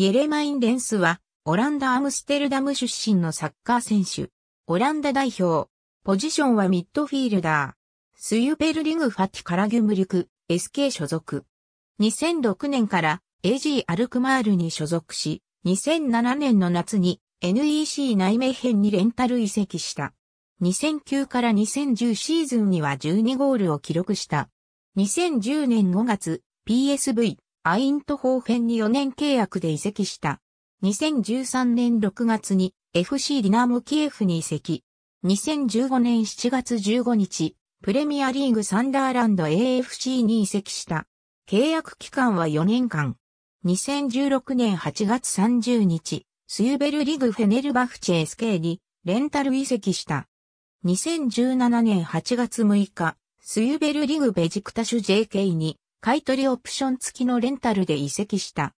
イエレマイン・デンスは、オランダ・アムステルダム出身のサッカー選手。オランダ代表。ポジションはミッドフィールダー。スユペルリグ・ファティ・カラギュムリク、SK 所属。2006年から AG アルクマールに所属し、2007年の夏に NEC 内名編にレンタル移籍した。2009から2010シーズンには12ゴールを記録した。2010年5月、PSV アイントホーフェンに4年契約で移籍した。2013年6月に FC ディナモキエフに移籍。2015年7月15日、プレミアリーグサンダーランド AFC に移籍した。契約期間は4年間。2016年8月30日、スユベルリグフェネルバフチェ SK にレンタル移籍した。2017年8月6日、スユベルリグベジクタシュ JK に買取オプション付きのレンタルで移籍した。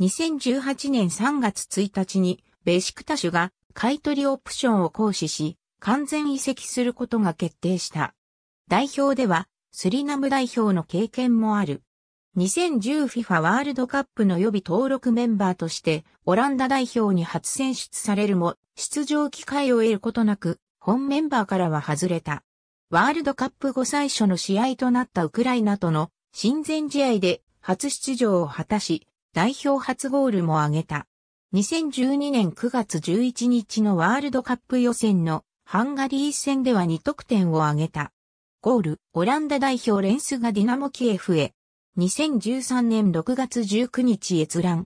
2018年3月1日にベシクタシュが買取オプションを行使し、完全移籍することが決定した。代表では、スリナム代表の経験もある。2010FIFA ワールドカップの予備登録メンバーとして、オランダ代表に初選出されるも、出場機会を得ることなく、本メンバーからは外れた。ワールドカップ後最初の試合となったウクライナとの親善試合で初出場を果たし、代表初ゴールも挙げた。2012年9月11日のワールドカップ予選のハンガリー戦では2得点を挙げた。ゴール、オランダ代表レンスがディナモキエフへ。2013年6月19日閲覧。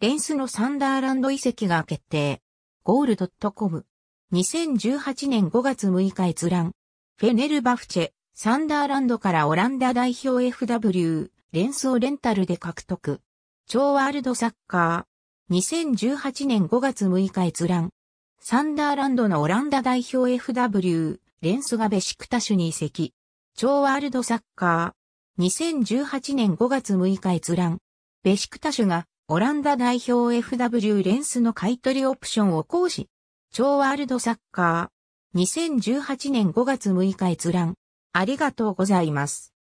レンスのサンダーランド遺跡が決定。ゴールドットコム。2018年5月6日閲覧。フェネルバフチェ、サンダーランドからオランダ代表 FW、連想レンタルで獲得。超ワールドサッカー。2018年5月6日閲覧。サンダーランドのオランダ代表 FW、レンスがベシクタシュに移籍。超ワールドサッカー。2018年5月6日閲覧。ベシクタシュがオランダ代表 FW レンスの買取オプションを行使。超ワールドサッカー。2018年5月6日閲覧。ありがとうございます。